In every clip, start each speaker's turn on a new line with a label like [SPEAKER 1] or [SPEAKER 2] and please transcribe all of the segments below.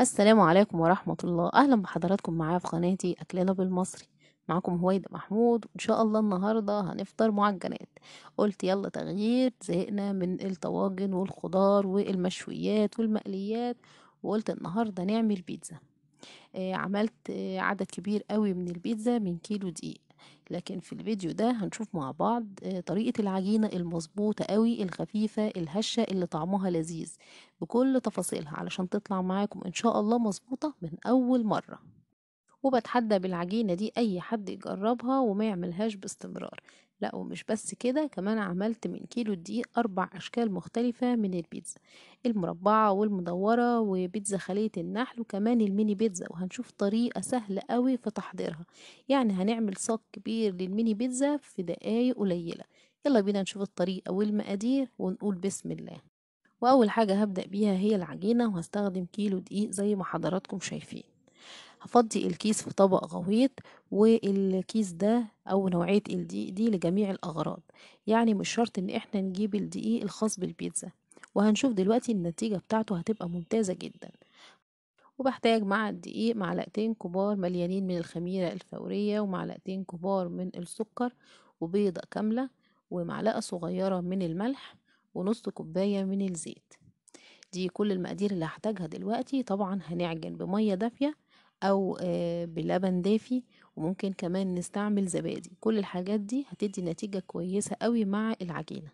[SPEAKER 1] السلام عليكم ورحمة الله أهلا بحضراتكم معايا في قناتي أكلنا بالمصري معاكم هويدا محمود وإن شاء الله النهاردة هنفطر معجنات قلت يلا تغيير زهقنا من الطواجن والخضار والمشويات والمقليات وقلت النهاردة نعمل بيتزا آه، عملت آه، عدد كبير قوي من البيتزا من كيلو دقيق لكن في الفيديو ده هنشوف مع بعض آه، طريقة العجينة المظبوطة قوي الخفيفة الهشة اللي طعمها لذيذ بكل تفاصيلها علشان تطلع معاكم ان شاء الله مظبوطة من اول مرة وبتحدى بالعجينة دي اي حد يجربها وما يعملهاش باستمرار لا ومش بس كده كمان عملت من كيلو دي أربع أشكال مختلفة من البيتزا المربعة والمدورة وبيتزا خلية النحل وكمان الميني بيتزا وهنشوف طريقة سهلة قوي في تحضيرها يعني هنعمل صاج كبير للميني بيتزا في دقايق قليلة يلا بينا نشوف الطريقة والمقادير ونقول بسم الله وأول حاجة هبدأ بيها هي العجينة وهستخدم كيلو دقيق زي ما حضراتكم شايفين هفضي الكيس في طبق غويط والكيس ده او نوعية الدقيق دي لجميع الاغراض يعني مش شرط ان احنا نجيب الدقيق الخاص بالبيتزا وهنشوف دلوقتي النتيجة بتاعته هتبقى ممتازة جدا وبحتاج مع الدقيق معلقتين كبار مليانين من الخميرة الفورية ومعلقتين كبار من السكر وبيضة كاملة ومعلقة صغيرة من الملح ونص كوباية من الزيت دي كل المقادير اللي هحتاجها دلوقتي طبعا هنعجن بمية دافية او آه، بلبن دافي وممكن كمان نستعمل زبادي كل الحاجات دي هتدي نتيجة كويسة قوي مع العجينة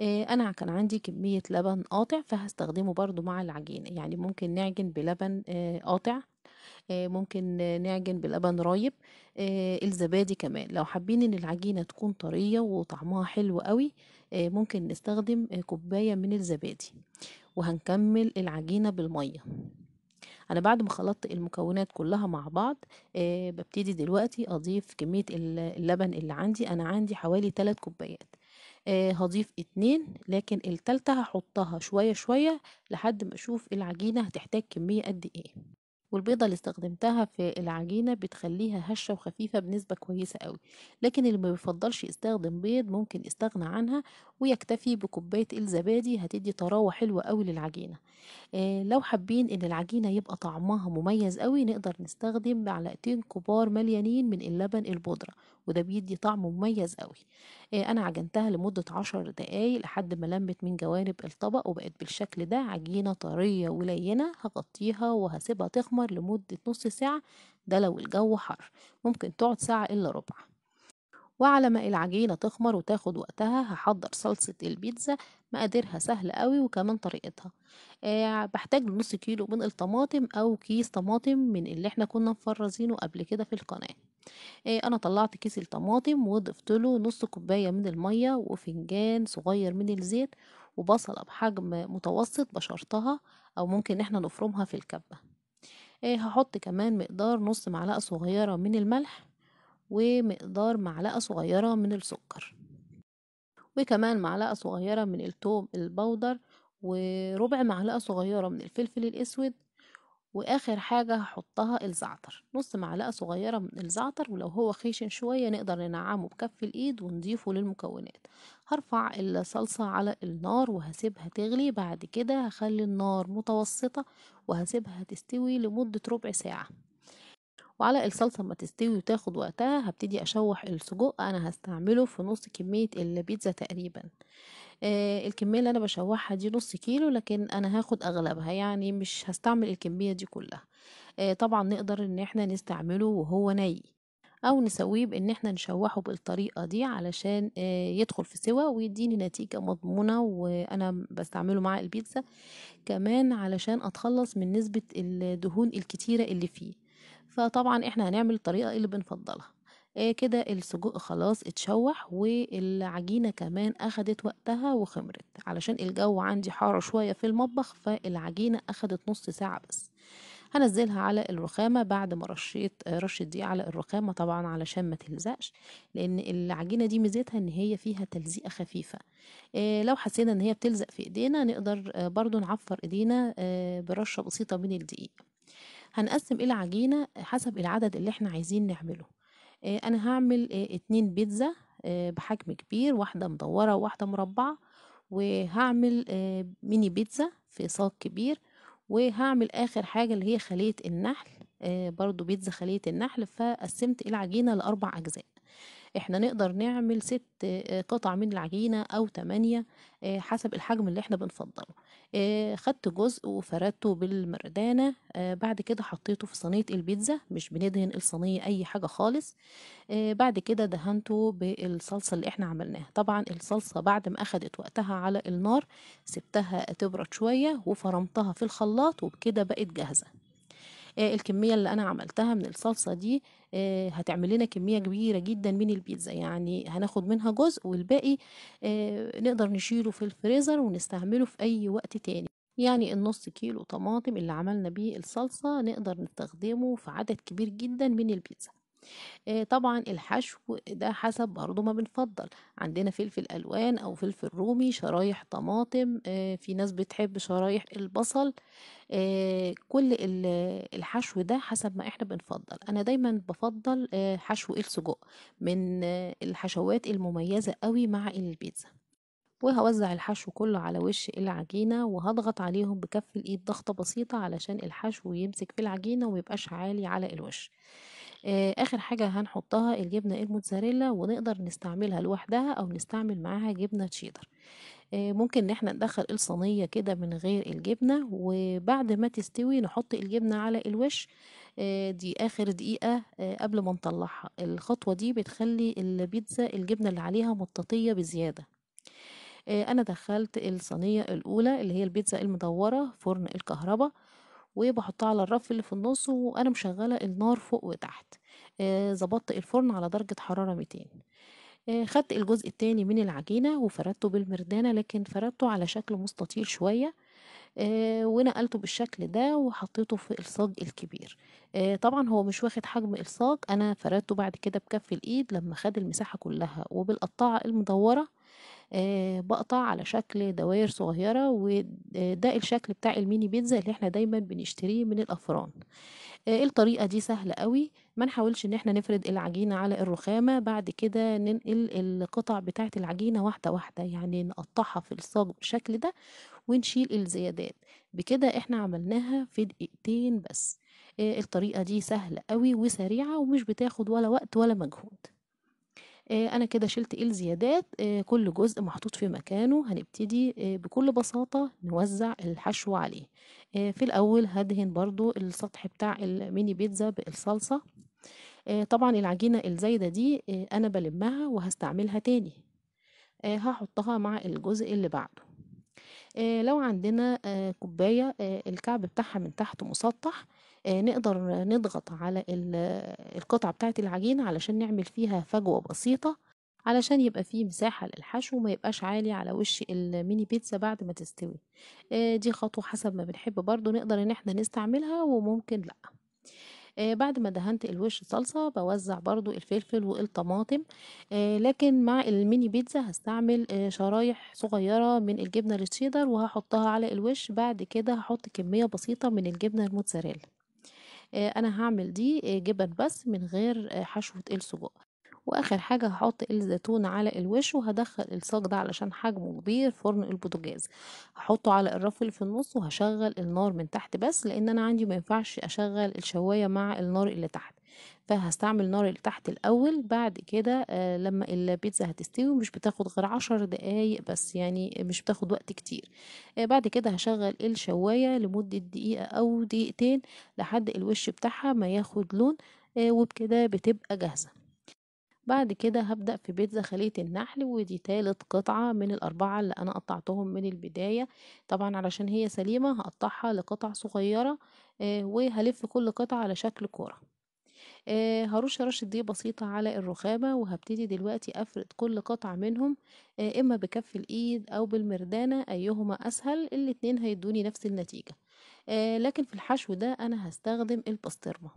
[SPEAKER 1] آه، انا كان عندي كمية لبن قاطع فهستخدمه برضو مع العجينة يعني ممكن نعجن بلبن آه، قاطع ممكن نعجن بلبن رايب الزبادي كمان لو حابين ان العجينة تكون طرية وطعمها حلو قوي ممكن نستخدم كوباية من الزبادي وهنكمل العجينة بالمية انا بعد ما خلطت المكونات كلها مع بعض آه ببتدي دلوقتي اضيف كميه اللبن اللي عندي انا عندي حوالي 3 كوبايات آه هضيف اتنين لكن التالتة هحطها شوية شوية لحد ما اشوف العجينة هتحتاج كمية قد ايه والبيضة اللي استخدمتها في العجينة بتخليها هشة وخفيفة بنسبة كويسة قوي لكن اللي ما بيفضلش يستخدم بيض ممكن يستغنى عنها ويكتفي بكوباية الزبادي هتدي طراوة حلوة قوي للعجينة إيه لو حابين ان العجينة يبقى طعمها مميز قوي نقدر نستخدم معلقتين كبار مليانين من اللبن البودرة وده بيدي طعم مميز قوي انا عجنتها لمدة عشر دقايق لحد ما لمت من جوانب الطبق وبقت بالشكل ده عجينة طرية ولينة هغطيها وهسيبها تخمر لمدة نص ساعة ده لو الجو حر ممكن تقعد ساعة إلا ربع وعلى ما العجينة تخمر وتاخد وقتها هحضر صلصة البيتزا مقاديرها سهلة قوي وكمان طريقتها آه بحتاج نص كيلو من الطماطم أو كيس طماطم من اللي احنا كنا مفرزينه قبل كده في القناة إيه، انا طلعت كيس الطماطم وضفت له نص كوبايه من الميه وفنجان صغير من الزيت وبصله بحجم متوسط بشرتها او ممكن احنا نفرمها في الكبه إيه، هحط كمان مقدار نص معلقه صغيره من الملح ومقدار معلقه صغيره من السكر وكمان معلقه صغيره من التوم البودر وربع معلقه صغيره من الفلفل الاسود واخر حاجة هحطها الزعتر نص معلقة صغيرة من الزعتر ولو هو خيشن شوية نقدر ننعمه بكف الايد ونضيفه للمكونات هرفع الصلصة على النار وهسيبها تغلي بعد كده هخلي النار متوسطة وهسيبها تستوي لمدة ربع ساعة وعلى الصلصه ما تستوي وتاخد وقتها هبتدي اشوح السجق انا هستعمله في نص كميه البيتزا تقريبا آه الكمية اللي أنا بشوحها دي نص كيلو لكن أنا هاخد أغلبها يعني مش هستعمل الكمية دي كلها آه طبعا نقدر إن احنا نستعمله وهو ني أو نسويه بإن احنا نشوحه بالطريقة دي علشان آه، يدخل في سوا ويديني نتيجة مضمونة وأنا بستعمله مع البيتزا كمان علشان أتخلص من نسبة الدهون الكتيرة اللي فيه فطبعا احنا هنعمل الطريقة اللي بنفضلها آه كده السجق خلاص اتشوح والعجينة كمان أخدت وقتها وخمرت علشان الجو عندي حار شوية في المطبخ فالعجينة أخدت نص ساعة بس هنزلها على الرخامة بعد ما رشيت رشة دي على الرخامة طبعا علشان ما تلزقش لأن العجينة دي ميزتها إن هي فيها تلزيقة خفيفة إيه لو حسينا إن هي بتلزق في إيدينا نقدر برضو نعفر إيدينا برشة بسيطة من الدقيق هنقسم العجينة حسب العدد اللي احنا عايزين نعمله آه، انا هعمل آه، اتنين بيتزا آه، بحجم كبير واحدة مدورة وواحدة مربعة وهعمل ميني بيتزا في صاج كبير وهعمل اخر حاجة اللي هي خلية النحل برضو بيتزا خلية النحل فقسمت العجينة لأربع أجزاء احنا نقدر نعمل ست آه، قطع من العجينة أو تمانية آه، حسب الحجم اللي احنا بنفضله آه، خدت جزء وفردته بالمردانة بعد كده حطيته في صينية البيتزا مش بندهن الصينية أي حاجة خالص بعد كده دهنته بالصلصة اللي احنا عملناها طبعا الصلصة بعد ما أخدت وقتها على النار سبتها تبرد شوية وفرمتها في الخلاط وبكده بقت جاهزة آه، الكميه اللي انا عملتها من الصلصه دي آه، هتعمل لنا كميه كبيره جدا من البيتزا يعني هناخد منها جزء والباقي آه، نقدر نشيله في الفريزر ونستعمله في اي وقت تاني يعني النص كيلو طماطم اللي عملنا بيه الصلصة نقدر نستخدمه في عدد كبير جدا من البيتزا آه، طبعا الحشو ده حسب برضو ما بنفضل عندنا فلفل الوان او فلفل رومي شرايح طماطم آه، في ناس بتحب شرايح البصل آه، كل الحشو ده حسب ما احنا بنفضل انا دايما بفضل حشو السجق من الحشوات المميزه قوي مع البيتزا وهوزع الحشو كله على وش العجينة وهضغط عليهم بكف الإيد ضغطة بسيطة علشان الحشو يمسك في العجينة وميبقاش عالي على الوش آه، آخر حاجة هنحطها الجبنة الموتزاريلا ونقدر نستعملها لوحدها أو نستعمل معاها جبنة تشيدر. آه، ممكن إن احنا ندخل الصينية كده من غير الجبنة، وبعد ما تستوي نحط الجبنة على الوش آه، دي آخر دقيقة قبل ما نطلعها، الخطوة دي بتخلي البيتزا الجبنة اللي عليها مطاطية بزيادة. أنا دخلت الصينية الأولى اللي هي البيتزا المدورة فرن الكهرباء وبحطها على الرف اللي في النص وانا مشغله النار فوق وتحت آه، ظبطت آه الفرن على درجه حراره 200 آه خدت الجزء التاني من العجينه وفردته بالمردانه لكن فردته على شكل مستطيل شويه آه ونقلته بالشكل ده وحطيته في الصاج الكبير آه طبعا هو مش واخد حجم الصاج انا فردته بعد كده بكف الايد لما خد المساحه كلها وبالقطاعه المدوره آه، بقطع على شكل دوائر صغيرة وده الشكل بتاع الميني بيتزا اللي احنا دايما بنشتريه من الأفران آه، الطريقة دي سهلة قوي ما نحاولش ان احنا نفرد العجينة على الرخامة بعد كده ننقل القطع بتاعة العجينة واحدة واحدة يعني نقطعها في الصاج بالشكل ده ونشيل الزيادات بكده احنا عملناها في دقيقتين بس آه، الطريقة دي سهلة قوي وسريعة ومش بتاخد ولا وقت ولا مجهود آه، انا كده شلت ايه الزيادات آه، كل جزء محطوط في مكانه هنبتدي آه، بكل بساطة نوزع الحشو عليه في الاول هدهن برضو السطح بتاع الميني بيتزا بالصلصة طبعا العجينة الزايدة دي انا بلمها وهستعملها تاني هحطها مع الجزء اللي بعده لو عندنا كوباية الكعب بتاعها من تحت مسطح آه، نقدر نضغط على القطعة بتاعة العجينة علشان نعمل فيها فجوة بسيطة علشان يبقى فيه مساحة للحشو وما يبقاش عالي على وش الميني بيتزا بعد ما تستوي آه، دي خطوة حسب ما بنحب برضو نقدر ان احنا نستعملها وممكن لأ آه، بعد ما دهنت الوش صلصة بوزع برضو الفلفل والطماطم لكن مع الميني بيتزا هستعمل شرايح صغيرة من الجبنة الشيدر وهحطها على الوش بعد كده هحط كمية بسيطة من الجبنة الموتزاريلا آه، انا هعمل دي آه، جبن بس من غير آه، حشوة السجق واخر حاجة هحط الزيتون على الوش وهدخل الصاج ده علشان حجمه كبير فرن البوتجاز هحطه على الرف اللي في النص وهشغل النار من تحت بس لان انا عندي ما ينفعش اشغل الشواية مع النار اللي تحت فهستعمل نار تحت الأول بعد كده آه، لما البيتزا هتستوي مش بتاخد غير عشر دقايق بس يعني مش بتاخد وقت كتير آه، بعد كده هشغل الشواية لمدة دقيقة أو دقيقتين لحد الوش بتاعها ما ياخد لون آه، وبكده بتبقى جاهزة بعد كده هبدأ في بيتزا خلية النحل ودي تالت قطعة من الأربعة اللي أنا قطعتهم من البداية طبعا علشان هي سليمة هقطعها لقطع صغيرة وهلف كل قطعة على شكل كرة آه هرش رشة دي بسيطة على الرخامة وهبتدي دلوقتي أفرد كل قطعة منهم آه إما بكف الإيد أو بالمردانة أيهما أسهل الاتنين هيدوني نفس النتيجة آه لكن في الحشو ده أنا هستخدم البسترمة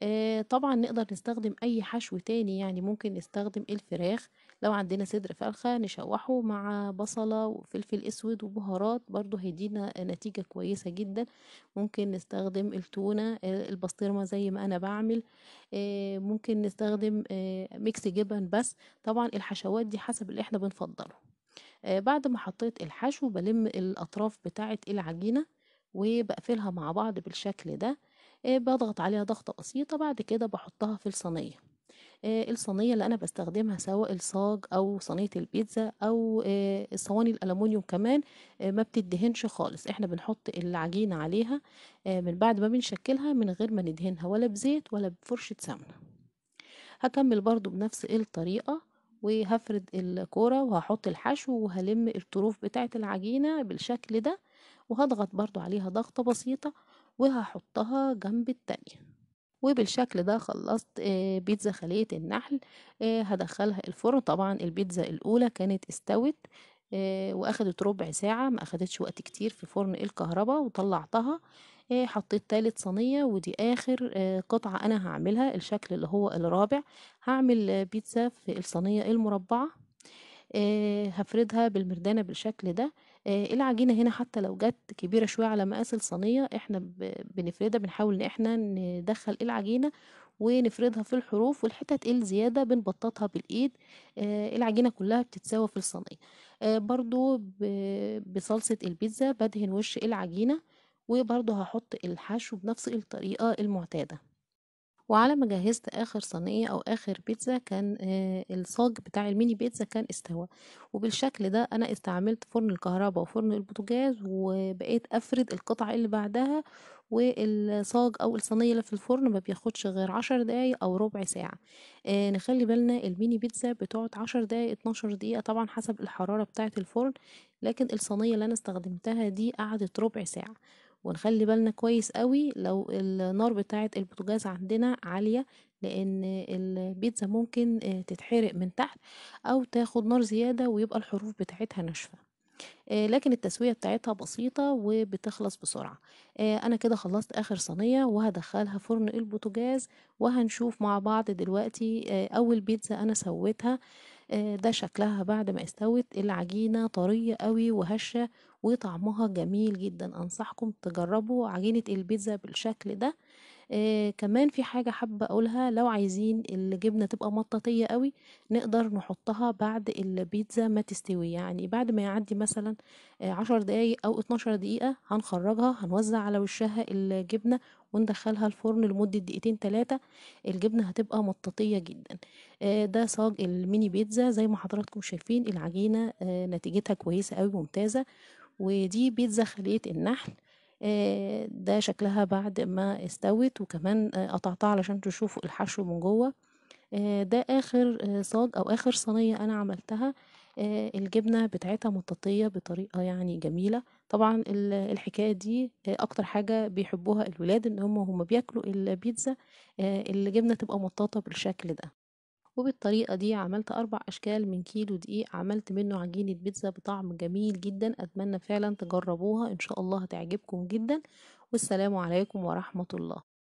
[SPEAKER 1] آه طبعا نقدر نستخدم أي حشو تاني يعني ممكن نستخدم الفراخ لو عندنا صدر فرخة نشوحه مع بصلة وفلفل اسود وبهارات برضو هيدينا نتيجة كويسة جدا ممكن نستخدم التونة آه، البسطرمة زي ما انا بعمل آه، ممكن نستخدم آه، ميكس جبن بس طبعا الحشوات دي حسب اللي احنا بنفضله بعد ما حطيت الحشو بلم الاطراف بتاعه العجينه وبقفلها مع بعض بالشكل ده بضغط عليها ضغطه بسيطه بعد كده بحطها في الصينيه آه، الصينيه اللي انا بستخدمها سواء الصاج او صينيه البيتزا او آه، الصواني الالومنيوم كمان آه، ما بتدهنش خالص احنا بنحط العجينه عليها من بعد ما بنشكلها من غير ما ندهنها ولا بزيت ولا بفرشه سمنه هكمل برضو بنفس الطريقه وهفرد الكوره وهحط الحشو وهلم الطروف بتاعه العجينه بالشكل ده وهضغط برضو عليها ضغطه بسيطه وهحطها جنب التانية وبالشكل ده خلصت آه، بيتزا خلية النحل آه، هدخلها الفرن طبعا البيتزا الأولى كانت استوت آه، واخدت ربع ساعة ما اخدتش وقت كتير في فرن الكهرباء وطلعتها حطيت تالت صينية ودي اخر قطعة انا هعملها الشكل اللي هو الرابع هعمل بيتزا في الصينية المربعة هفردها بالمردانة بالشكل ده آه، العجينة هنا حتى لو جت كبيرة شوية على مقاس الصينية احنا بنفردها بنحاول ان احنا ندخل العجينة ونفردها في الحروف والحتت الزيادة بنبططها بالإيد آه، العجينة كلها بتتساوى في الصينية آه، برضو بصلصة البيتزا بدهن وش العجينة وبرضو هحط الحشو بنفس الطريقة المعتادة وعلى ما جهزت اخر صينيه او اخر بيتزا كان آه، الصاج بتاع الميني بيتزا كان استوى وبالشكل ده انا استعملت فرن الكهرباء وفرن البوتاجاز وبقيت افرد القطع اللي بعدها والصاج او الصينيه اللي في الفرن ما بياخدش غير عشر دقايق او ربع ساعه آه نخلي بالنا الميني بيتزا بتقعد عشر دقايق اتناشر دقيقه طبعا حسب الحراره بتاعه الفرن لكن الصينيه اللي انا استخدمتها دي قعدت ربع ساعه ونخلي بالنا كويس قوي لو النار بتاعه البوتاجاز عندنا عاليه لان البيتزا ممكن آه، تتحرق من تحت او تاخد نار زياده ويبقى الحروف بتاعتها ناشفه آه، لكن التسويه بتاعتها بسيطه وبتخلص بسرعه آه، انا كده خلصت اخر صينيه وهدخلها فرن البوتاجاز وهنشوف مع بعض دلوقتي اول بيتزا انا سويتها آه، ده شكلها بعد ما استوت العجينة طرية قوي وهشة وطعمها جميل جدا انصحكم تجربوا عجينة البيتزا بالشكل ده آه كمان في حاجة حابة أقولها لو عايزين الجبنة تبقى مطاطية قوي نقدر نحطها بعد البيتزا ما تستوي يعني بعد ما يعدي مثلا آه عشر دقايق أو اتناشر دقيقة هنخرجها هنوزع على وشها الجبنة وندخلها الفرن لمدة دقيقتين تلاتة الجبنة هتبقى مطاطية جدا آه ده صاج الميني بيتزا زي ما حضراتكم شايفين العجينة آه، نتيجتها كويسة قوي ممتازة ودي بيتزا خلية النحل آه، ده شكلها بعد ما استوت وكمان آه، قطعتها علشان تشوفوا الحشو من جوه آه، ده اخر صاج او اخر صينيه انا عملتها الجبنه بتاعتها مطاطيه بطريقه يعني جميله طبعا الحكايه دي اكتر حاجه بيحبوها الولاد ان هم هم بياكلوا البيتزا الجبنه تبقى مطاطه بالشكل ده وبالطريقة دي عملت أربع أشكال من كيلو دقيق عملت منه عجينة بيتزا بطعم جميل جدا أتمنى فعلا تجربوها إن شاء الله هتعجبكم جدا والسلام عليكم ورحمة الله